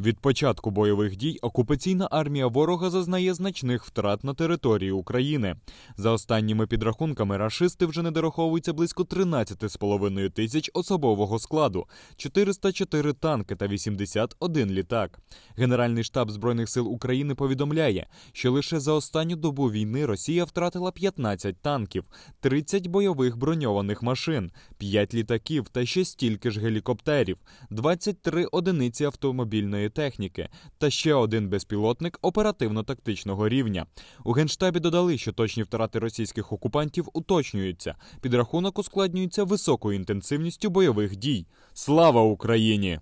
Від початку бойових дій окупаційна армія ворога зазнає значних втрат на території України. За останніми підрахунками, рашисти вже недораховуються близько 13,5 тисяч особового складу, 404 танки та 81 літак. Генеральний штаб збройних сил України повідомляє, що лише за останню добу війни Росія втратила 15 танків, 30 бойових броньованих машин, 5 літаків та ще стільки ж гелікоптерів, 23 одиниці автомобільної військово техніки та ще один безпілотник оперативно-тактичного рівня. У генштабі додали, що точні втрати російських окупантів уточнюються. Підрахунок ускладнюється високою інтенсивністю бойових дій. Слава Україні!